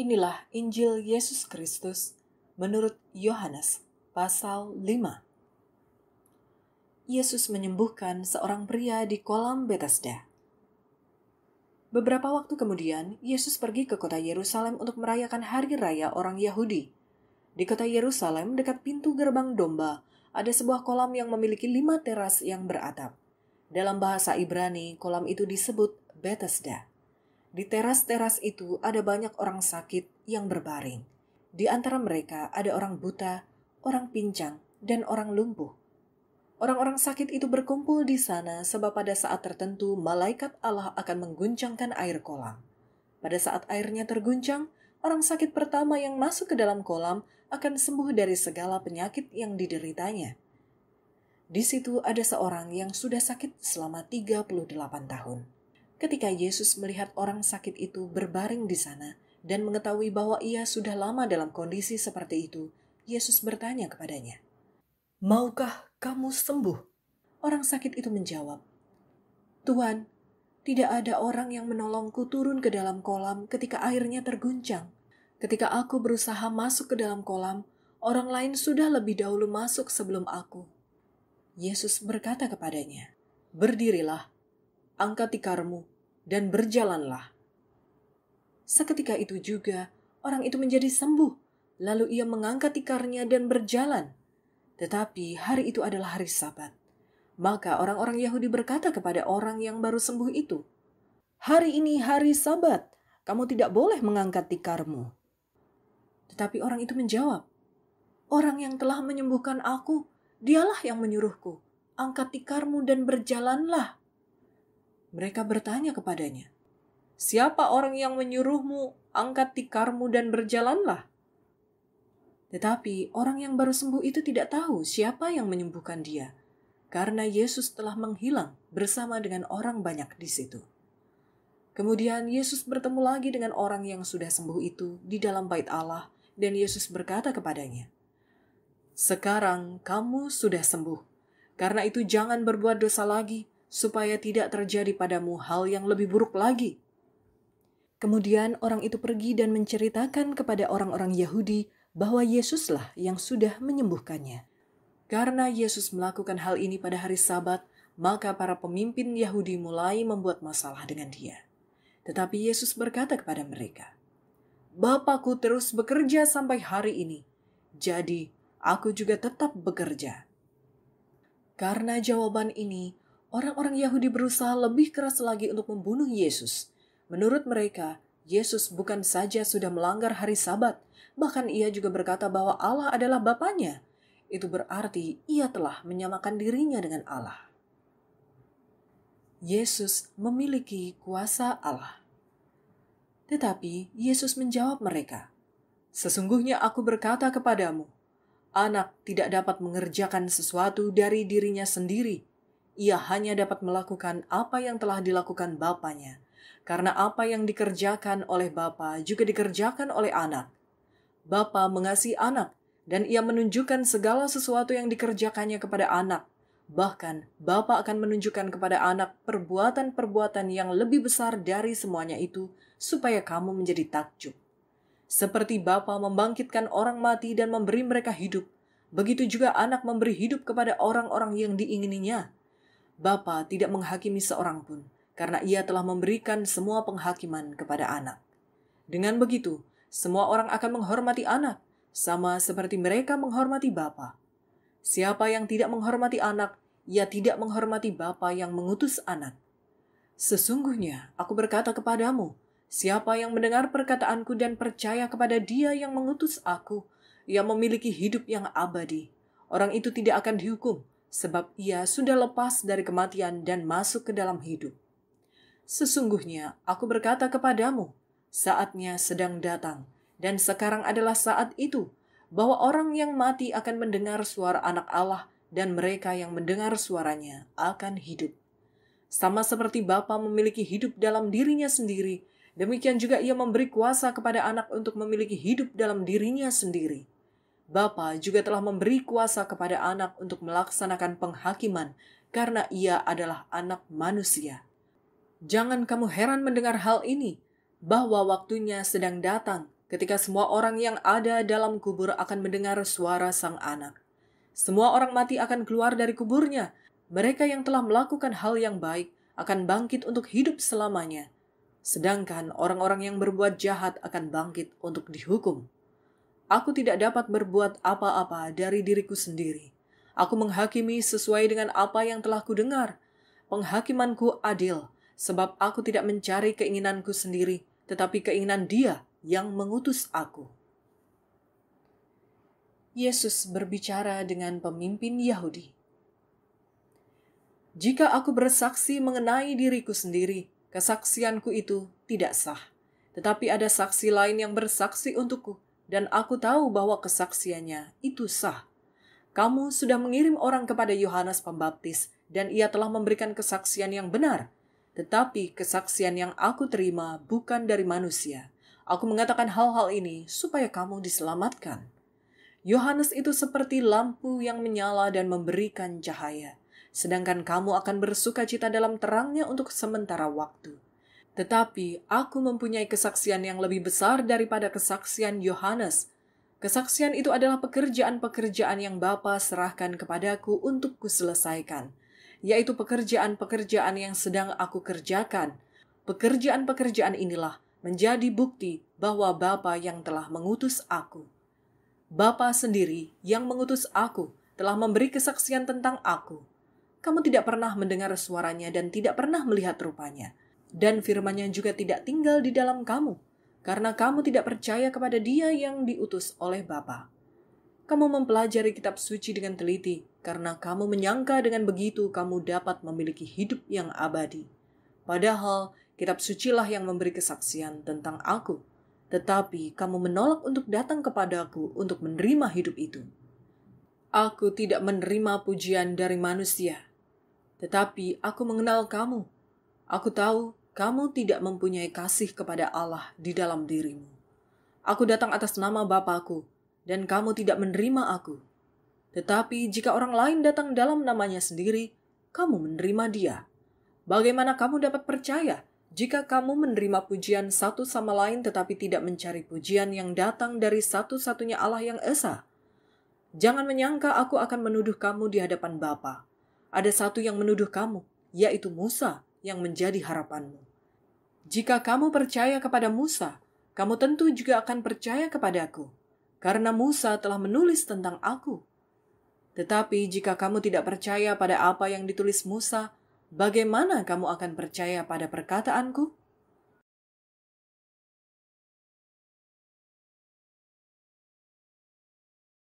Inilah Injil Yesus Kristus menurut Yohanes pasal 5. Yesus menyembuhkan seorang pria di kolam Bethesda. Beberapa waktu kemudian, Yesus pergi ke kota Yerusalem untuk merayakan hari raya orang Yahudi. Di kota Yerusalem, dekat pintu gerbang domba, ada sebuah kolam yang memiliki lima teras yang beratap. Dalam bahasa Ibrani, kolam itu disebut Bethesda. Di teras-teras itu ada banyak orang sakit yang berbaring. Di antara mereka ada orang buta, orang pincang, dan orang lumpuh. Orang-orang sakit itu berkumpul di sana sebab pada saat tertentu malaikat Allah akan mengguncangkan air kolam. Pada saat airnya terguncang, orang sakit pertama yang masuk ke dalam kolam akan sembuh dari segala penyakit yang dideritanya. Di situ ada seorang yang sudah sakit selama 38 tahun ketika Yesus melihat orang sakit itu berbaring di sana dan mengetahui bahwa ia sudah lama dalam kondisi seperti itu, Yesus bertanya kepadanya, "Maukah kamu sembuh?" Orang sakit itu menjawab, "Tuhan, tidak ada orang yang menolongku turun ke dalam kolam ketika airnya terguncang. Ketika aku berusaha masuk ke dalam kolam, orang lain sudah lebih dahulu masuk sebelum aku." Yesus berkata kepadanya, "Berdirilah, angkat tikarmu dan berjalanlah. Seketika itu juga, orang itu menjadi sembuh, lalu ia mengangkat tikarnya dan berjalan. Tetapi hari itu adalah hari Sabat. Maka orang-orang Yahudi berkata kepada orang yang baru sembuh itu, "Hari ini hari Sabat, kamu tidak boleh mengangkat tikarmu." Tetapi orang itu menjawab, "Orang yang telah menyembuhkan aku, dialah yang menyuruhku, angkat tikarmu dan berjalanlah." Mereka bertanya kepadanya, Siapa orang yang menyuruhmu angkat tikarmu dan berjalanlah? Tetapi orang yang baru sembuh itu tidak tahu siapa yang menyembuhkan dia, karena Yesus telah menghilang bersama dengan orang banyak di situ. Kemudian Yesus bertemu lagi dengan orang yang sudah sembuh itu di dalam bait Allah, dan Yesus berkata kepadanya, "Sekarang kamu sudah sembuh, karena itu jangan berbuat dosa lagi, supaya tidak terjadi padamu hal yang lebih buruk lagi. Kemudian orang itu pergi dan menceritakan kepada orang-orang Yahudi bahwa Yesuslah yang sudah menyembuhkannya. Karena Yesus melakukan hal ini pada hari Sabat, maka para pemimpin Yahudi mulai membuat masalah dengan dia. Tetapi Yesus berkata kepada mereka, "Bapakku terus bekerja sampai hari ini, jadi aku juga tetap bekerja." Karena jawaban ini, orang-orang Yahudi berusaha lebih keras lagi untuk membunuh Yesus. Menurut mereka, Yesus bukan saja sudah melanggar hari Sabat, bahkan ia juga berkata bahwa Allah adalah Bapaknya. Itu berarti ia telah menyamakan dirinya dengan Allah. Yesus memiliki kuasa Allah. Tetapi Yesus menjawab mereka, Sesungguhnya aku berkata kepadamu, anak tidak dapat mengerjakan sesuatu dari dirinya sendiri, ia hanya dapat melakukan apa yang telah dilakukan bapaknya, karena apa yang dikerjakan oleh bapa juga dikerjakan oleh anak. Bapa mengasihi anak, dan ia menunjukkan segala sesuatu yang dikerjakannya kepada anak. Bahkan, Bapa akan menunjukkan kepada anak perbuatan-perbuatan yang lebih besar dari semuanya itu, supaya kamu menjadi takjub. Seperti Bapa membangkitkan orang mati dan memberi mereka hidup, begitu juga anak memberi hidup kepada orang-orang yang diingininya Bapa tidak menghakimi seorang pun, karena ia telah memberikan semua penghakiman kepada anak. Dengan begitu, semua orang akan menghormati anak, sama seperti mereka menghormati Bapa. Siapa yang tidak menghormati anak, ia tidak menghormati Bapa yang mengutus anak. Sesungguhnya, aku berkata kepadamu, siapa yang mendengar perkataanku dan percaya kepada dia yang mengutus aku, ia memiliki hidup yang abadi. Orang itu tidak akan dihukum, sebab ia sudah lepas dari kematian dan masuk ke dalam hidup. Sesungguhnya aku berkata kepadamu, saatnya sedang datang, dan sekarang adalah saat itu, bahwa orang yang mati akan mendengar suara anak Allah, dan mereka yang mendengar suaranya akan hidup. Sama seperti Bapa memiliki hidup dalam dirinya sendiri, demikian juga ia memberi kuasa kepada anak untuk memiliki hidup dalam dirinya sendiri Bapa juga telah memberi kuasa kepada anak untuk melaksanakan penghakiman karena ia adalah anak manusia. Jangan kamu heran mendengar hal ini, bahwa waktunya sedang datang ketika semua orang yang ada dalam kubur akan mendengar suara sang anak. Semua orang mati akan keluar dari kuburnya. Mereka yang telah melakukan hal yang baik akan bangkit untuk hidup selamanya. Sedangkan orang-orang yang berbuat jahat akan bangkit untuk dihukum. Aku tidak dapat berbuat apa-apa dari diriku sendiri. Aku menghakimi sesuai dengan apa yang telah kudengar. Penghakimanku adil, sebab aku tidak mencari keinginanku sendiri, tetapi keinginan Dia yang mengutus aku. Yesus berbicara dengan pemimpin Yahudi. Jika aku bersaksi mengenai diriku sendiri, kesaksianku itu tidak sah. Tetapi ada saksi lain yang bersaksi untukku, dan aku tahu bahwa kesaksiannya itu sah. Kamu sudah mengirim orang kepada Yohanes Pembaptis, dan ia telah memberikan kesaksian yang benar. Tetapi kesaksian yang aku terima bukan dari manusia. Aku mengatakan hal-hal ini supaya kamu diselamatkan. Yohanes itu seperti lampu yang menyala dan memberikan cahaya, sedangkan kamu akan bersuka cita dalam terangnya untuk sementara waktu.' Tetapi aku mempunyai kesaksian yang lebih besar daripada kesaksian Yohanes. Kesaksian itu adalah pekerjaan-pekerjaan yang Bapa serahkan kepadaku untuk kuselesaikan, yaitu pekerjaan-pekerjaan yang sedang aku kerjakan. Pekerjaan-pekerjaan inilah menjadi bukti bahwa Bapa yang telah mengutus aku. Bapa sendiri yang mengutus aku telah memberi kesaksian tentang aku. Kamu tidak pernah mendengar suaranya dan tidak pernah melihat rupanya.' Dan firmannya juga tidak tinggal di dalam kamu, karena kamu tidak percaya kepada dia yang diutus oleh Bapa. Kamu mempelajari kitab suci dengan teliti, karena kamu menyangka dengan begitu kamu dapat memiliki hidup yang abadi. Padahal, kitab sucilah yang memberi kesaksian tentang aku, tetapi kamu menolak untuk datang kepadaku untuk menerima hidup itu. Aku tidak menerima pujian dari manusia, tetapi aku mengenal kamu. Aku tahu kamu tidak mempunyai kasih kepada Allah di dalam dirimu. Aku datang atas nama Bapakku, dan kamu tidak menerima aku. Tetapi jika orang lain datang dalam namanya sendiri, kamu menerima dia. Bagaimana kamu dapat percaya jika kamu menerima pujian satu sama lain tetapi tidak mencari pujian yang datang dari satu-satunya Allah yang Esa? Jangan menyangka aku akan menuduh kamu di hadapan Bapa. Ada satu yang menuduh kamu, yaitu Musa, yang menjadi harapanmu. Jika kamu percaya kepada Musa, kamu tentu juga akan percaya kepadaku, karena Musa telah menulis tentang aku. Tetapi jika kamu tidak percaya pada apa yang ditulis Musa, bagaimana kamu akan percaya pada perkataanku?'